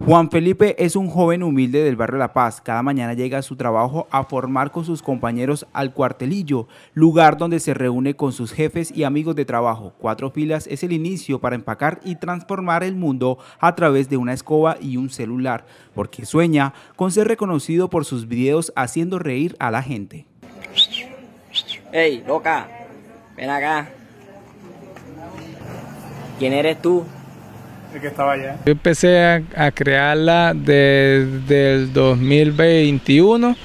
Juan Felipe es un joven humilde del barrio La Paz. Cada mañana llega a su trabajo a formar con sus compañeros al cuartelillo, lugar donde se reúne con sus jefes y amigos de trabajo. Cuatro filas es el inicio para empacar y transformar el mundo a través de una escoba y un celular, porque sueña con ser reconocido por sus videos haciendo reír a la gente. ¡Ey, loca! Ven acá. ¿Quién eres tú? que estaba Yo empecé a, crearla desde el 2021.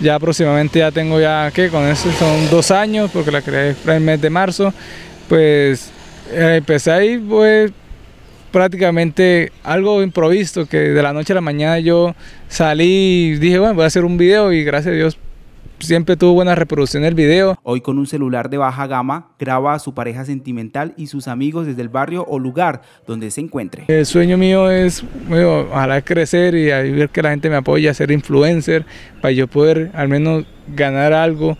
Ya aproximadamente ya tengo ya, que Con eso son dos años, porque la creé en el mes de marzo. Pues eh, empecé ahí, pues prácticamente algo improviso, que de la noche a la mañana yo salí y dije, bueno, voy a hacer un video y gracias a Dios siempre tuvo buena reproducción el video. Hoy con un celular de baja gama graba a su pareja sentimental y sus amigos desde el barrio o lugar donde se encuentre. El sueño mío es, bueno, ojalá crecer y ver que la gente me apoya, ser influencer, para yo poder al menos ganar algo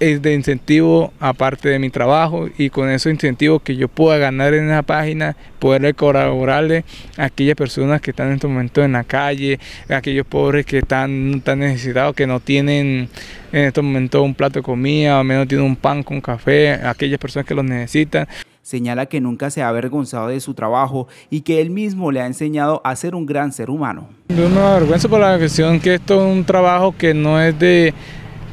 es de incentivo aparte de mi trabajo y con esos incentivos que yo pueda ganar en esa página, poderle colaborarle a aquellas personas que están en estos momentos en la calle, a aquellos pobres que están tan necesitados, que no tienen en estos momentos un plato de comida, o menos tienen un pan con café, aquellas personas que los necesitan. Señala que nunca se ha avergonzado de su trabajo y que él mismo le ha enseñado a ser un gran ser humano. Yo me avergüenzo por la cuestión que esto es un trabajo que no es de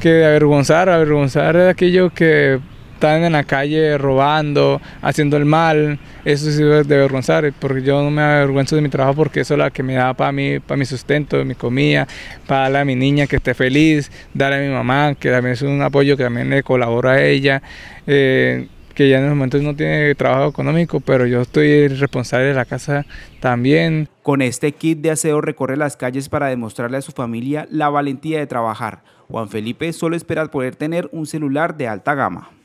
que avergonzar, avergonzar de aquellos que están en la calle robando, haciendo el mal, eso sí es de avergonzar, porque yo no me avergüenzo de mi trabajo porque eso es lo que me da para mí, para mi sustento, mi comida, para darle a mi niña que esté feliz, darle a mi mamá, que también es un apoyo que también le colabora a ella. Eh, que ya en los momentos no tiene trabajo económico, pero yo estoy responsable de la casa también. Con este kit de aseo recorre las calles para demostrarle a su familia la valentía de trabajar. Juan Felipe solo espera poder tener un celular de alta gama.